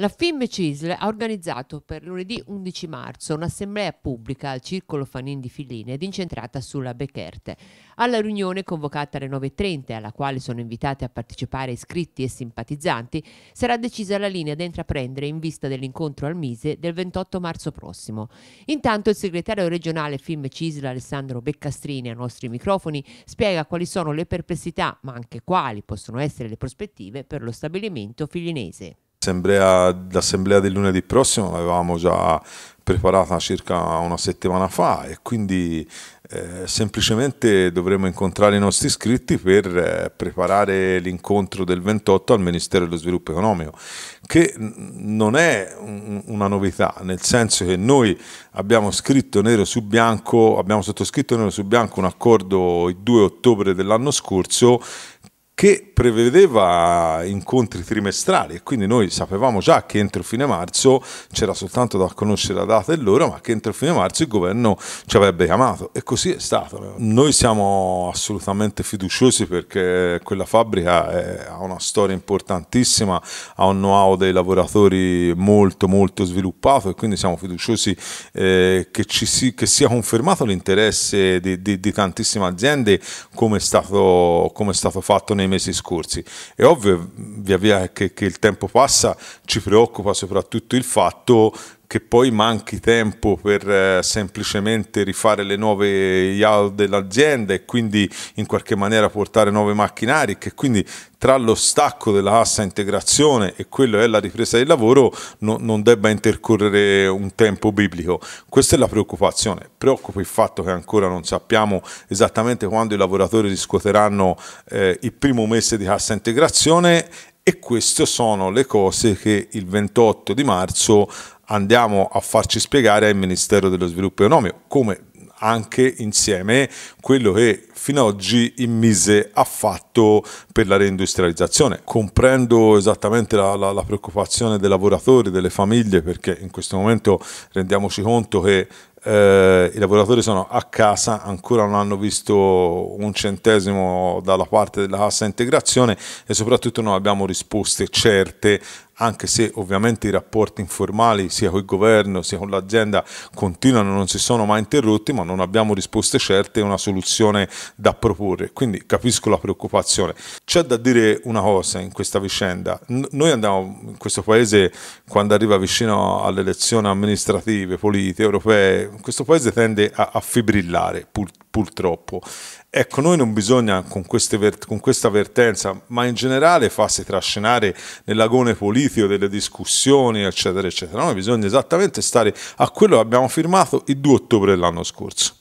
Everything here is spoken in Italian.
La FIM CISL ha organizzato per lunedì 11 marzo un'assemblea pubblica al Circolo Fanin di Filline ed incentrata sulla Becherte. Alla riunione convocata alle 9.30, alla quale sono invitati a partecipare iscritti e simpatizzanti, sarà decisa la linea da intraprendere in vista dell'incontro al Mise del 28 marzo prossimo. Intanto il segretario regionale FIM CISL Alessandro Beccastrini ai nostri microfoni spiega quali sono le perplessità, ma anche quali possono essere le prospettive per lo stabilimento filinese l'assemblea del lunedì prossimo l'avevamo già preparata circa una settimana fa e quindi eh, semplicemente dovremo incontrare i nostri iscritti per eh, preparare l'incontro del 28 al Ministero dello Sviluppo Economico, che non è un una novità, nel senso che noi abbiamo scritto nero su bianco, abbiamo sottoscritto nero su bianco un accordo il 2 ottobre dell'anno scorso che prevedeva incontri trimestrali e quindi noi sapevamo già che entro fine marzo c'era soltanto da conoscere la data e l'ora, ma che entro fine marzo il governo ci avrebbe chiamato e così è stato. Noi siamo assolutamente fiduciosi perché quella fabbrica è, ha una storia importantissima, ha un know-how dei lavoratori molto molto sviluppato e quindi siamo fiduciosi eh, che, si, che, sia confermato l'interesse di, di, di tantissime aziende come è stato, come è stato fatto nei mesi scorsi. È ovvio, via via che, che il tempo passa, ci preoccupa soprattutto il fatto che poi manchi tempo per eh, semplicemente rifare le nuove IAL dell'azienda e quindi in qualche maniera portare nuovi macchinari che quindi tra lo stacco della cassa integrazione e quello è la ripresa del lavoro no, non debba intercorrere un tempo biblico. Questa è la preoccupazione. Preoccupa il fatto che ancora non sappiamo esattamente quando i lavoratori riscuoteranno eh, il primo mese di cassa integrazione e queste sono le cose che il 28 di marzo andiamo a farci spiegare al Ministero dello Sviluppo Economico, come anche insieme quello che fino ad oggi il Mise ha fatto per la reindustrializzazione. Comprendo esattamente la, la, la preoccupazione dei lavoratori, delle famiglie, perché in questo momento rendiamoci conto che eh, i lavoratori sono a casa, ancora non hanno visto un centesimo dalla parte della cassa integrazione e soprattutto non abbiamo risposte certe anche se ovviamente i rapporti informali sia col governo sia con l'azienda continuano, non si sono mai interrotti, ma non abbiamo risposte certe e una soluzione da proporre. Quindi capisco la preoccupazione. C'è da dire una cosa in questa vicenda. Noi andiamo in questo paese quando arriva vicino alle elezioni amministrative, politiche, europee, questo paese tende a, a fibrillare pur, purtroppo. Ecco, noi non bisogna con, vert con questa avvertenza, ma in generale farsi trascinare nell'agone politico delle discussioni, eccetera, eccetera. Noi bisogna esattamente stare a quello che abbiamo firmato il 2 ottobre dell'anno scorso.